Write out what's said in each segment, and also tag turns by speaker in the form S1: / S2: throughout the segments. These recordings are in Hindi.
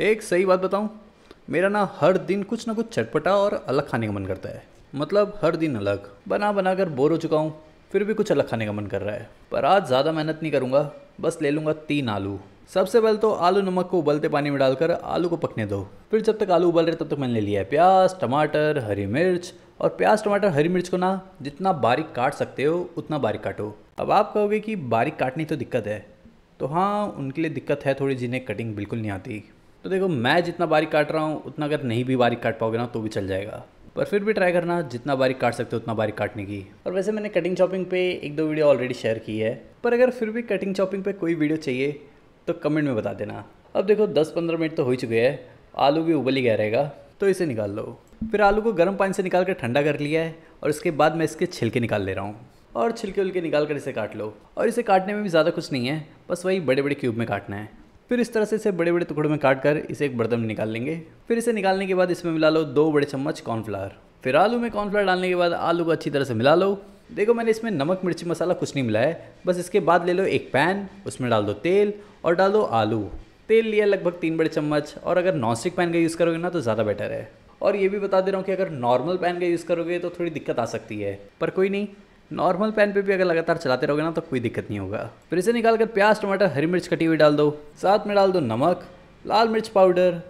S1: एक सही बात बताऊँ मेरा ना हर दिन कुछ ना कुछ चटपटा और अलग खाने का मन करता है मतलब हर दिन अलग बना बना कर बोर हो चुका हूँ फिर भी कुछ अलग खाने का मन कर रहा है पर आज ज़्यादा मेहनत नहीं करूँगा बस ले लूँगा तीन आलू सबसे पहले तो आलू नमक को उबलते पानी में डालकर आलू को पकने दो फिर जब तक आलू उबल रहे तब तक मैंने ले लिया है प्याज टमाटर हरी मिर्च और प्याज टमाटर हरी मिर्च को ना जितना बारीक काट सकते हो उतना बारीक काटो अब आप कहोगे कि बारीक काटनी तो दिक्कत है तो हाँ उनके लिए दिक्कत है थोड़ी जिन्हें कटिंग बिल्कुल नहीं आती तो देखो मैं जितना बारीक काट रहा हूँ उतना अगर नहीं भी बारीक काट पाओगे ना तो भी चल जाएगा पर फिर भी ट्राई करना जितना बारीक काट सकते हो उतना बारीक काटने की और वैसे मैंने कटिंग चॉपिंग पे एक दो वीडियो ऑलरेडी शेयर की है पर अगर फिर भी कटिंग चॉपिंग पे कोई वीडियो चाहिए तो कमेंट में बता देना अब देखो 10-15 मिनट तो हो ही चुके हैं आलू भी उबल ही गया रहेगा तो इसे निकाल लो फिर आलू को गर्म पानी से निकाल कर ठंडा कर लिया है और इसके बाद मैं इसके छिलके निकाल ले रहा हूँ और छिलके उलके निकाल कर इसे काट लो और इसे काटने में भी ज़्यादा कुछ नहीं है बस वही बड़े बड़े क्यूब में काटना है फिर इस तरह से इसे बड़े बड़े टुकड़ों में काट कर इसे एक बर्तन में निकाल लेंगे फिर इसे निकालने के बाद इसमें मिला लो दो बड़े चम्मच कॉर्नफ्लावर फिर आलू में कॉर्नफ्लावर डालने के बाद आलू को अच्छी तरह से मिला लो देखो मैंने इसमें नमक मिर्ची मसाला कुछ नहीं मिलाया है बस इसके बाद ले लो एक पैन उसमें डाल दो तेल और डाल दो आलू तेल लिया लगभग तीन बड़े चम्मच और अगर नॉनस्टिक पैन का यूज़ करोगे ना तो ज़्यादा बेटर है और ये भी बता दे रहा हूँ कि अगर नॉर्मल पैन का यूज़ करोगे तो थोड़ी दिक्कत आ सकती है पर कोई नहीं नॉर्मल पैन पे भी अगर लगातार चलाते रहोगे ना तो कोई दिक्कत नहीं होगा फिर इसे निकाल कर प्याज टमाटर हरी मिर्च कटी हुई डाल दो साथ में डाल दो नमक लाल मिर्च पाउडर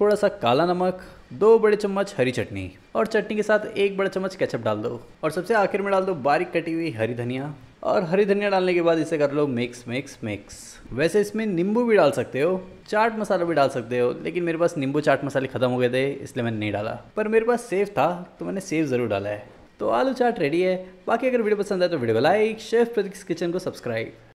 S1: थोड़ा सा काला नमक दो बड़े चम्मच हरी चटनी और चटनी के साथ एक बड़ा चम्मच केचप डाल दो और सबसे आखिर में डाल दो बारीक कटी हुई हरी धनिया और हरी धनिया डालने के बाद इसे कर लो मिक्स मिक्स मिक्स वैसे इसमें नींबू भी डाल सकते हो चाट मसाला भी डाल सकते हो लेकिन मेरे पास नींबू चाट मसाले ख़त्म हो गए थे इसलिए मैंने नहीं डाला पर मेरे पास सेव था तो मैंने सेव ज़रूर डाला है तो आलू चाट रेडी है बाकी अगर वीडियो पसंद आए तो वीडियो को लाइक शेफ प्रतीक्स किचन को सब्सक्राइब